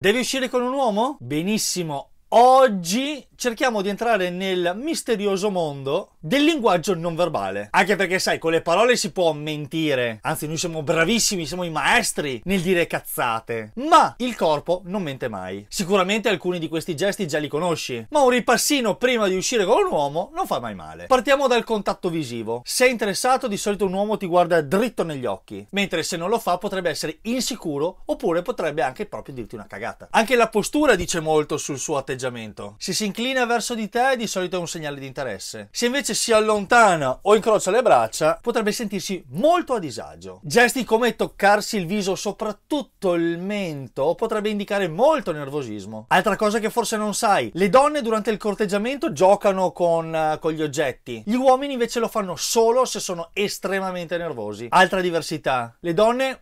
Devi uscire con un uomo? Benissimo, Oggi cerchiamo di entrare nel misterioso mondo del linguaggio non verbale. Anche perché, sai, con le parole si può mentire. Anzi, noi siamo bravissimi, siamo i maestri nel dire cazzate. Ma il corpo non mente mai. Sicuramente alcuni di questi gesti già li conosci. Ma un ripassino prima di uscire con un uomo non fa mai male. Partiamo dal contatto visivo. Se è interessato, di solito un uomo ti guarda dritto negli occhi. Mentre se non lo fa, potrebbe essere insicuro oppure potrebbe anche proprio dirti una cagata. Anche la postura dice molto sul suo atteggiamento atteggiamento. Se si inclina verso di te di solito è un segnale di interesse. Se invece si allontana o incrocia le braccia potrebbe sentirsi molto a disagio. Gesti come toccarsi il viso, soprattutto il mento, potrebbe indicare molto nervosismo. Altra cosa che forse non sai, le donne durante il corteggiamento giocano con, eh, con gli oggetti. Gli uomini invece lo fanno solo se sono estremamente nervosi. Altra diversità, le donne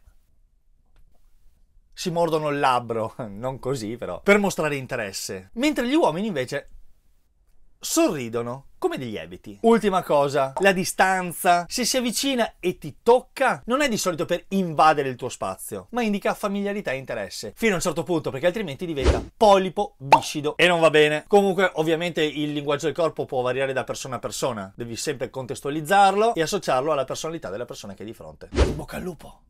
si mordono il labbro, non così però, per mostrare interesse. Mentre gli uomini invece sorridono come degli ebiti. Ultima cosa, la distanza. Se si avvicina e ti tocca, non è di solito per invadere il tuo spazio, ma indica familiarità e interesse, fino a un certo punto, perché altrimenti diventa polipo viscido e non va bene. Comunque, ovviamente, il linguaggio del corpo può variare da persona a persona, devi sempre contestualizzarlo e associarlo alla personalità della persona che hai di fronte. Bocca al lupo!